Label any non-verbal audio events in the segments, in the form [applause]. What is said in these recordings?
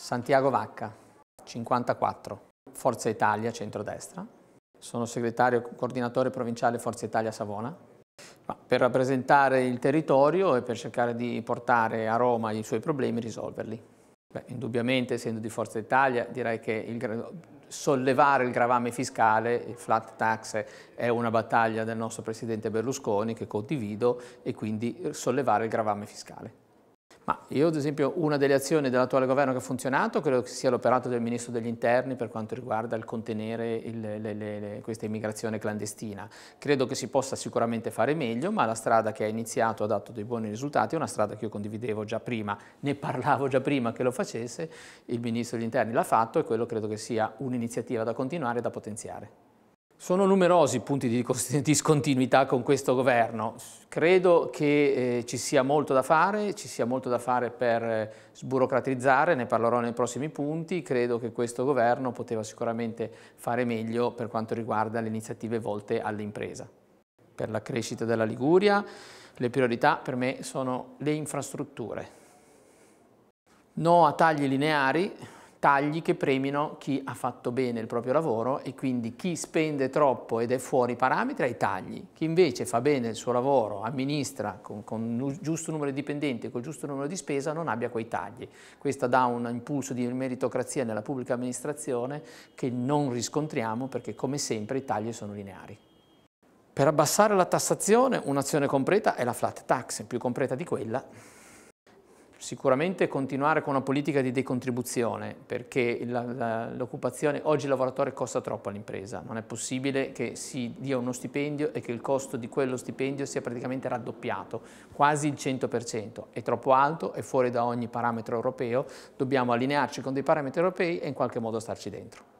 Santiago Vacca, 54, Forza Italia, centrodestra. Sono segretario coordinatore provinciale Forza Italia Savona. Per rappresentare il territorio e per cercare di portare a Roma i suoi problemi e risolverli. Beh, indubbiamente, essendo di Forza Italia, direi che il, sollevare il gravame fiscale, il flat tax, è una battaglia del nostro Presidente Berlusconi che condivido e quindi sollevare il gravame fiscale. Ma io ad esempio una delle azioni dell'attuale governo che ha funzionato credo che sia l'operato del Ministro degli Interni per quanto riguarda il contenere il, le, le, questa immigrazione clandestina. Credo che si possa sicuramente fare meglio, ma la strada che ha iniziato ha dato dei buoni risultati, è una strada che io condividevo già prima, ne parlavo già prima che lo facesse, il Ministro degli Interni l'ha fatto e quello credo che sia un'iniziativa da continuare e da potenziare. Sono numerosi i punti di [laughs] discontinuità con questo governo. Credo che eh, ci sia molto da fare, ci sia molto da fare per eh, sburocratizzare, ne parlerò nei prossimi punti. Credo che questo governo poteva sicuramente fare meglio per quanto riguarda le iniziative volte all'impresa. Per la crescita della Liguria le priorità per me sono le infrastrutture. No a tagli lineari, tagli che premino chi ha fatto bene il proprio lavoro e quindi chi spende troppo ed è fuori parametri ha i tagli, chi invece fa bene il suo lavoro, amministra con, con il giusto numero di dipendenti e col giusto numero di spesa non abbia quei tagli. Questo dà un impulso di meritocrazia nella pubblica amministrazione che non riscontriamo perché come sempre i tagli sono lineari. Per abbassare la tassazione un'azione completa è la flat tax, più completa di quella sicuramente continuare con una politica di decontribuzione perché l'occupazione, oggi il lavoratore costa troppo all'impresa, non è possibile che si dia uno stipendio e che il costo di quello stipendio sia praticamente raddoppiato, quasi il 100%, è troppo alto, è fuori da ogni parametro europeo, dobbiamo allinearci con dei parametri europei e in qualche modo starci dentro.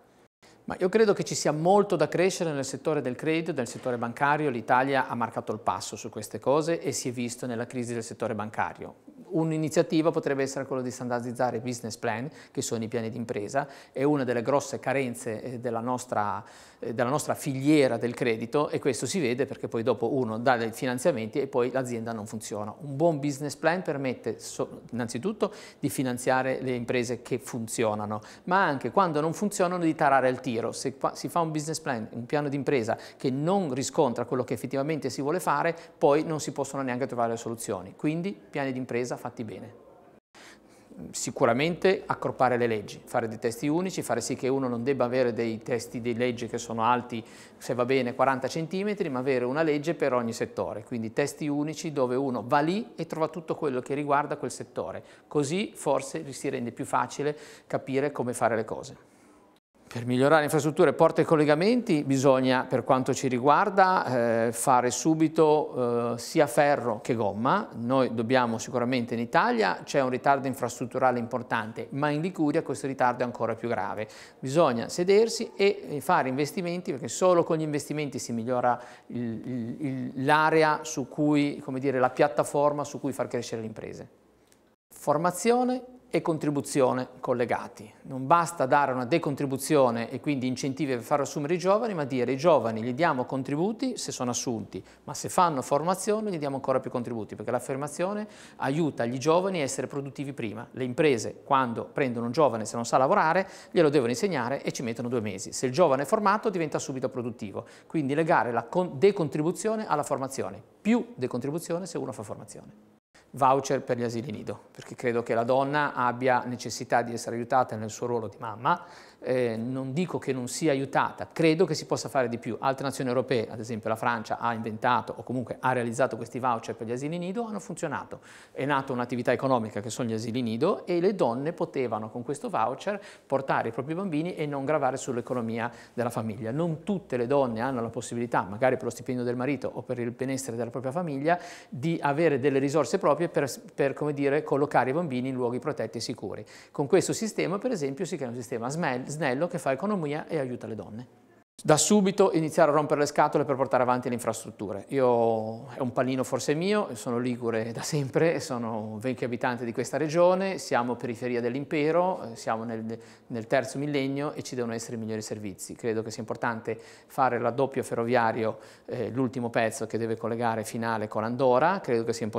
Ma io credo che ci sia molto da crescere nel settore del credito, nel settore bancario, l'Italia ha marcato il passo su queste cose e si è visto nella crisi del settore bancario Un'iniziativa potrebbe essere quella di standardizzare i business plan, che sono i piani d'impresa, è una delle grosse carenze eh, della nostra, eh, della nostra filiera del credito e questo si vede perché poi dopo uno dà dei finanziamenti e poi l'azienda non funziona. Un buon business plan permette innanzitutto di finanziare le imprese che funzionano, ma anche quando non funzionano di tarare il tiro. Se si fa un business plan, un piano d'impresa che non riscontra quello che effettivamente si vuole fare, poi non si possono neanche trovare le soluzioni. Quindi piani d'impresa fatti bene. Sicuramente accorpare le leggi, fare dei testi unici, fare sì che uno non debba avere dei testi di legge che sono alti, se va bene, 40 cm, ma avere una legge per ogni settore, quindi testi unici dove uno va lì e trova tutto quello che riguarda quel settore, così forse si rende più facile capire come fare le cose. Per migliorare infrastrutture, porte e collegamenti bisogna, per quanto ci riguarda, eh, fare subito eh, sia ferro che gomma. Noi dobbiamo sicuramente in Italia, c'è un ritardo infrastrutturale importante, ma in Liguria questo ritardo è ancora più grave. Bisogna sedersi e eh, fare investimenti, perché solo con gli investimenti si migliora l'area su cui, come dire, la piattaforma su cui far crescere le imprese. Formazione, e contribuzione collegati. Non basta dare una decontribuzione e quindi incentivi per far assumere i giovani, ma dire ai giovani gli diamo contributi se sono assunti, ma se fanno formazione gli diamo ancora più contributi, perché l'affermazione aiuta gli giovani a essere produttivi prima. Le imprese, quando prendono un giovane se non sa lavorare, glielo devono insegnare e ci mettono due mesi. Se il giovane è formato diventa subito produttivo, quindi legare la decontribuzione alla formazione, più decontribuzione se uno fa formazione voucher per gli asili nido, perché credo che la donna abbia necessità di essere aiutata nel suo ruolo di mamma eh, non dico che non sia aiutata, credo che si possa fare di più. Altre nazioni europee, ad esempio la Francia, ha inventato o comunque ha realizzato questi voucher per gli asili nido, hanno funzionato. È nata un'attività economica che sono gli asili nido e le donne potevano con questo voucher portare i propri bambini e non gravare sull'economia della famiglia. Non tutte le donne hanno la possibilità, magari per lo stipendio del marito o per il benessere della propria famiglia, di avere delle risorse proprie per, per come dire, collocare i bambini in luoghi protetti e sicuri. Con questo sistema, per esempio, si crea un sistema SMED snello che fa economia e aiuta le donne da subito iniziare a rompere le scatole per portare avanti le infrastrutture. Io è un pallino forse mio, sono ligure da sempre, sono un vecchio abitante di questa regione, siamo periferia dell'impero, eh, siamo nel, nel, terzo millennio e ci devono essere i migliori servizi. Credo che sia importante fare l'addoppio ferroviario, eh, l'ultimo pezzo che deve collegare Finale con Andorra, credo che sia,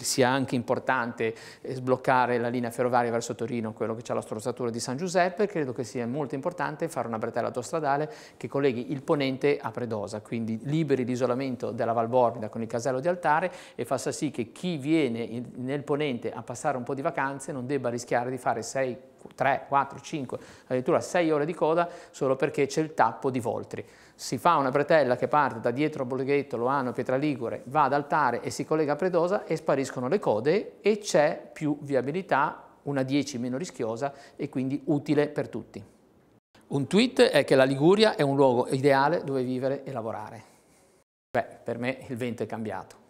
sia anche importante eh, sbloccare la linea ferroviaria verso Torino, quello che c'è la strozzatura di San Giuseppe, credo che sia molto importante fare una bretella autostradale che collega colleghi il ponente a Predosa, quindi liberi l'isolamento della Val Bormida con il casello di altare e fa sì che chi viene in, nel ponente a passare un po' di vacanze non debba rischiare di fare 6, 3, 4, 5, addirittura 6 ore di coda solo perché c'è il tappo di Voltri. Si fa una bretella che parte da dietro Bolghetto, Loano, Pietraligure, va ad Altare e si collega a Predosa e spariscono le code e c'è più viabilità, una 10 meno rischiosa e quindi utile per tutti. Un tweet è che la Liguria è un luogo ideale dove vivere e lavorare. Beh, per me il vento è cambiato.